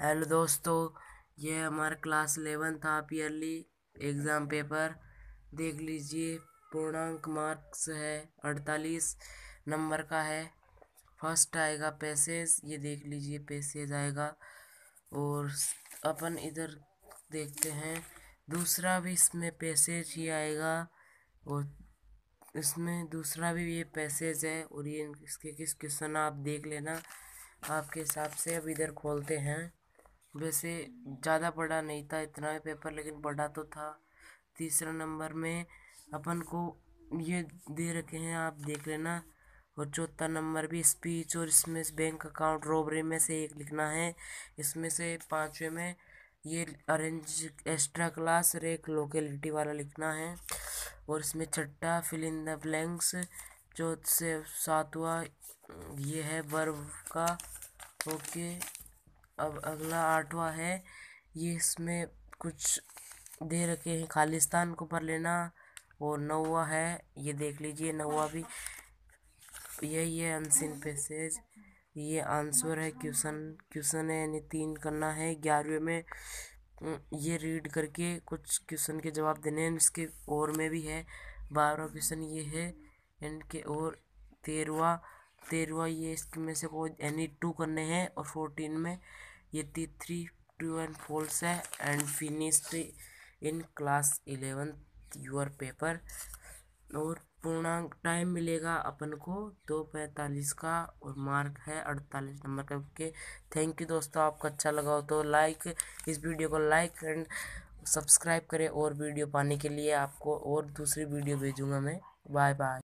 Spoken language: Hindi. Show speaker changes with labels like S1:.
S1: हेलो दोस्तों ये हमारा क्लास इलेवन था आप ईयरली एग्ज़ाम पेपर देख लीजिए पूर्णांक मार्क्स है अड़तालीस नंबर का है फर्स्ट आएगा पैसेज ये देख लीजिए पैसेज आएगा और अपन इधर देखते हैं दूसरा भी इसमें पैसेज ही आएगा और इसमें दूसरा भी ये पैसेज है और ये इसके किस क्वेश्चन आप देख लेना आपके हिसाब से अब इधर खोलते हैं वैसे ज़्यादा बड़ा नहीं था इतना ही पेपर लेकिन बड़ा तो था तीसरा नंबर में अपन को ये दे रखे हैं आप देख लेना और चौथा नंबर भी स्पीच और इसमें बैंक अकाउंट रोबरी में से एक लिखना है इसमें से पाँचवें में ये अरेंज एक्स्ट्रा क्लास और एक लोकेलिटी वाला लिखना है और इसमें छठा फिल इन द ब्लैंक्स चौथ से सातवा ये है वर्व का ओके अब अगला आठवा है ये इसमें कुछ दे रखे हैं खालिस्तान को भर लेना और नौवा है ये देख लीजिए नौवा भी यही है अनसिन पैसेज ये आंसर है क्वेश्चन क्वेश्चन है यानी तीन करना है ग्यारहवें में ये रीड करके कुछ क्वेश्चन के जवाब देने हैं इसके और में भी है बारहवा क्वेश्चन ये है इनके और तेरहवा तेरवा ये में से कोई एनी टू करने हैं और फोर्टीन में ये थी थ्री टू एंड फोल्स है and finished in class eleventh your paper और पूर्णांक टाइम मिलेगा अपन को दो पैंतालीस का और मार्क है अड़तालीस नंबर का थैंक यू दोस्तों आपको अच्छा लगा हो तो लाइक इस वीडियो को लाइक एंड सब्सक्राइब करें और वीडियो पाने के लिए आपको और दूसरी वीडियो भेजूँगा मैं बाय बाय